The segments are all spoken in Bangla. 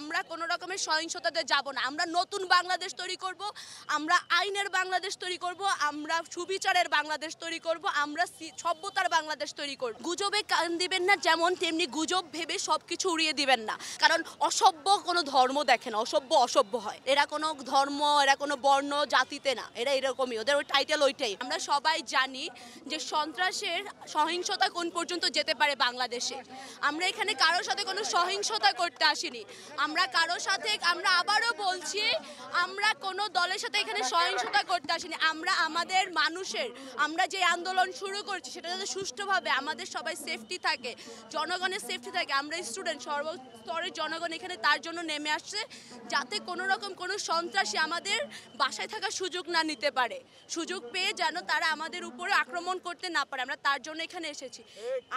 আমরা কোনো রকমের সহিংসতাতে যাব না আমরা নতুন বাংলাদেশ তৈরি করব আমরা আইনের বাংলাদেশ তৈরি করব আমরা সুবিচারের বাংলাদেশ তৈরি করব আমরা সভ্যতার বাংলাদেশ তৈরি করব গুজবে কান দিবেন না যেমন তেমনি গুজব ভেবে সব কিছু উড়িয়ে দিবেন না কারণ অসভ্য কোনো ধর্ম দেখে না অসভ্য অসভ্য হয় এরা কোনো ধর্ম এরা কোনো বর্ণ জাতিতে না এরা এরকমই ওদের ওই টাইটেল ওইটাই আমরা সবাই জানি যে সন্ত্রাসের সহিংসতা কোন পর্যন্ত যেতে পারে বাংলাদেশে আমরা এখানে কারোর সাথে কোনো সহিংসতা করতে আসিনি আমরা কারো সাথে আমরা আবারও বলছি আমরা কোনো দলের সাথে এখানে সহিংসতা করতে আসিনি আমরা আমাদের মানুষের আমরা যে আন্দোলন শুরু করছি সেটা যাতে সুষ্ঠুভাবে আমাদের সবাই সেফটি থাকে জনগণের সেফটি থাকে আমরা স্টুডেন্ট সর্বস্তরের জনগণ এখানে তার জন্য নেমে আসছে যাতে কোনো রকম কোনো সন্ত্রাসী আমাদের বাসায় থাকার সুযোগ না নিতে পারে সুযোগ পেয়ে যেন তারা আমাদের উপরে আক্রমণ করতে না পারে আমরা তার জন্য এখানে এসেছি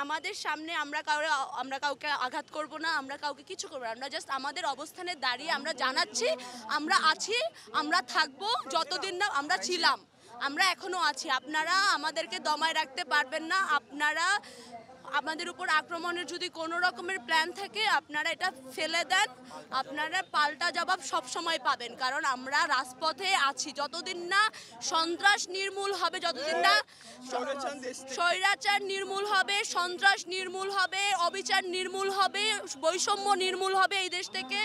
আমাদের সামনে আমরা কাউরে আমরা কাউকে আঘাত করব না আমরা কাউকে কিছু করবো না আমরা জাস্ট আমাদের আমাদের অবস্থানে দাঁড়িয়ে আমরা জানাচ্ছি আমরা আছি আমরা থাকবো যতদিন না আমরা ছিলাম আমরা এখনো আছি আপনারা আমাদেরকে দমায় রাখতে পারবেন না আপনারা আমাদের উপর আক্রমণের যদি কোনো রকমের প্ল্যান থাকে আপনারা এটা ফেলে দেন আপনারা পাল্টা জবাব সবসময় পাবেন কারণ আমরা রাজপথে আছি যতদিন না সন্ত্রাস নির্মূল হবে যতদিন না স্বৈরাচার নির্মূল হবে সন্ত্রাস নির্মূল হবে অবিচার নির্মূল হবে বৈষম্য নির্মূল হবে এই দেশ থেকে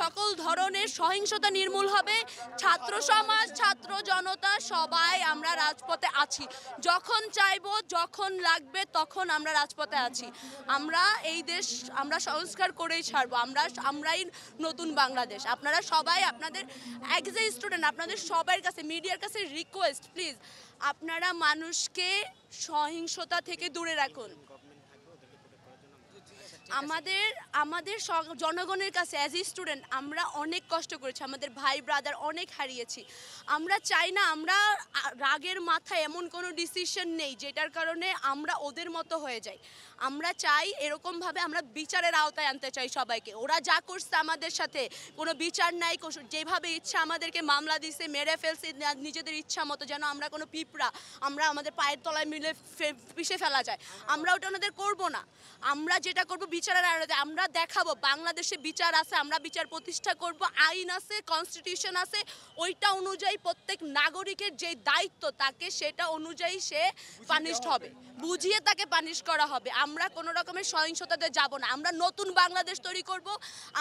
সকল ধরনের সহিংসতা নির্মূল হবে ছাত্র সমাজ ছাত্র জনতা সবাই আমরা রাজপথে আছি যখন চাইব যখন লাগবে তখন আমরা রাজপথে পথে আছি আমরা এই দেশ আমরা সংস্কার করেই ছাড়বো আমরা আমরাই নতুন বাংলাদেশ আপনারা সবাই আপনাদের এক যে স্টুডেন্ট আপনাদের সবার কাছে মিডিয়ার কাছে রিকোয়েস্ট প্লিজ আপনারা মানুষকে সহিংসতা থেকে দূরে রাখুন আমাদের আমাদের জনগণের কাছে অ্যাজ এ স্টুডেন্ট আমরা অনেক কষ্ট করেছি আমাদের ভাই ব্রাদার অনেক হারিয়েছি আমরা চাই না আমরা রাগের মাথায় এমন কোনো ডিসিশন নেই যেটার কারণে আমরা ওদের মতো হয়ে যাই আমরা চাই এরকমভাবে আমরা বিচারের আওতায় আনতে চাই সবাইকে ওরা যা করছে আমাদের সাথে কোনো বিচার নাই যেভাবে ইচ্ছা আমাদেরকে মামলা দিছে মেরে ফেলছে নিজেদের ইচ্ছা মতো যেন আমরা কোনো পিঁপড়া আমরা আমাদের পায়ের তলায় মিলে পিষে ফেলা যায় হ্যাঁ। আমরা ওটা ওনাদের করবো না আমরা যেটা করবো বিচারের আড়ালে আমরা দেখাবো বাংলাদেশে বিচার আছে আমরা বিচার প্রতিষ্ঠা করব আইন আছে কনস্টিটিউশন আছে ওইটা অনুযায়ী প্রত্যেক নাগরিকের যে দায়িত্ব তাকে সেটা অনুযায়ী সে পানিশড হবে বুঝিয়ে তাকে পানিশ করা হবে আমরা কোনো রকমের সহিংসতাতে যাব না আমরা নতুন বাংলাদেশ তৈরি করব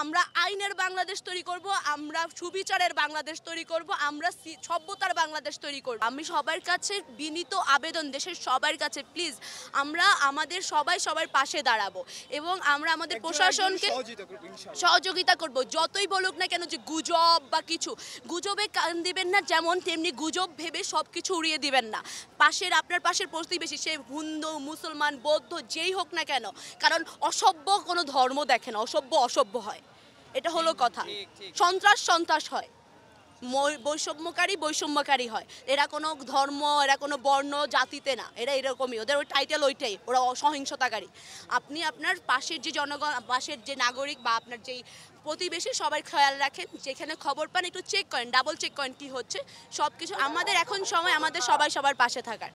আমরা আইনের বাংলাদেশ তৈরি করব আমরা সুবিচারের বাংলাদেশ তৈরি করব আমরা সভ্যতার বাংলাদেশ তৈরি করব আমি সবার কাছে বিনীত আবেদন দেশের সবার কাছে প্লিজ আমরা আমাদের সবাই সবার পাশে দাঁড়াবো এবং আমরা আমাদের প্রশাসনকে সহযোগিতা করব যতই বলুক না কেন যে গুজব বা কিছু গুজবে কান দিবেন না যেমন তেমনি গুজব ভেবে সব কিছু উড়িয়ে দিবেন না পাশের আপনার পাশের প্রতিবেশী সে হিন্দু মুসলমান বৌদ্ধ যেই হোক না কেন কারণ অসভ্য কোনো ধর্ম দেখে না অসভ্য অসভ্য হয় এটা হলো কথা সন্ত্রাস সন্ত্রাস হয় বৈষম্যকারী বৈষম্যকারী হয় এরা কোনো ধর্ম এরা কোনো বর্ণ জাতিতে না এরা এরকমই ওদের ওই টাইটেল ওইটাই ওরা অসহিংসতাকারী আপনি আপনার পাশের যে জনগণ পাশের যে নাগরিক বা আপনার যেই প্রতিবেশী সবার খেয়াল রাখেন যেখানে খবর পান একটু চেক করেন ডাবল চেক করেন কী হচ্ছে সব কিছু আমাদের এখন সময় আমাদের সবাই সবার পাশে থাকার